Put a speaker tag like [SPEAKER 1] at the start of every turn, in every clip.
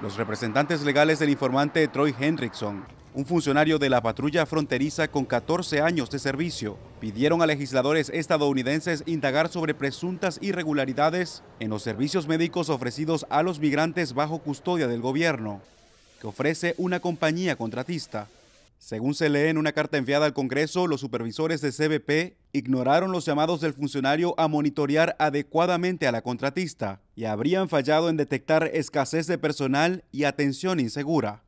[SPEAKER 1] Los representantes legales del informante Troy Hendrickson, un funcionario de la patrulla fronteriza con 14 años de servicio, pidieron a legisladores estadounidenses indagar sobre presuntas irregularidades en los servicios médicos ofrecidos a los migrantes bajo custodia del gobierno, que ofrece una compañía contratista. Según se lee en una carta enviada al Congreso, los supervisores de CBP ignoraron los llamados del funcionario a monitorear adecuadamente a la contratista y habrían fallado en detectar escasez de personal y atención insegura.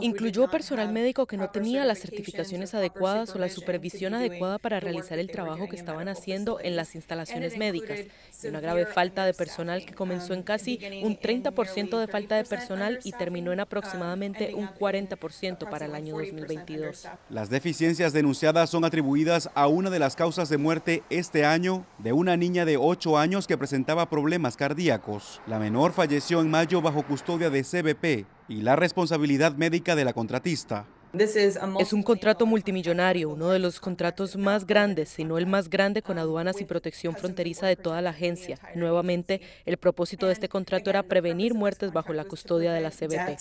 [SPEAKER 2] Incluyó personal médico que no tenía las certificaciones adecuadas o la supervisión adecuada para realizar el trabajo que estaban haciendo en las instalaciones médicas y una grave falta de personal que comenzó en um, casi un 30% de falta de personal y terminó en um, aproximadamente un 40% para el año 2022.
[SPEAKER 1] Las deficiencias denunciadas son atribuidas a una de las causas de muerte este año de una niña de 8 años que presentaba problemas cardíacos. La menor falleció en mayo bajo custodia de CBP y la responsabilidad médica de la contratista.
[SPEAKER 2] Es un contrato multimillonario, uno de los contratos más grandes, si no el más grande con aduanas y protección fronteriza de toda la agencia. Nuevamente, el propósito de este contrato era prevenir muertes bajo la custodia de la CBP.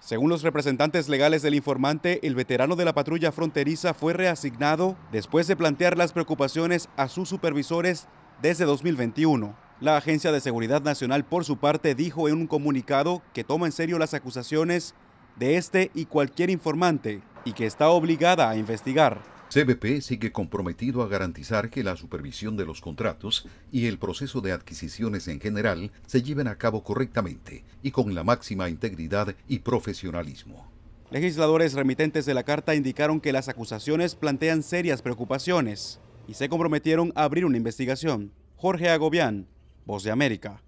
[SPEAKER 1] Según los representantes legales del informante, el veterano de la patrulla fronteriza fue reasignado después de plantear las preocupaciones a sus supervisores desde 2021. La Agencia de Seguridad Nacional, por su parte, dijo en un comunicado que toma en serio las acusaciones de
[SPEAKER 3] este y cualquier informante y que está obligada a investigar. CBP sigue comprometido a garantizar que la supervisión de los contratos y el proceso de adquisiciones en general se lleven a cabo correctamente y con la máxima integridad y profesionalismo.
[SPEAKER 1] Legisladores remitentes de la carta indicaron que las acusaciones plantean serias preocupaciones y se comprometieron a abrir una investigación. Jorge Agobián, Voz de América.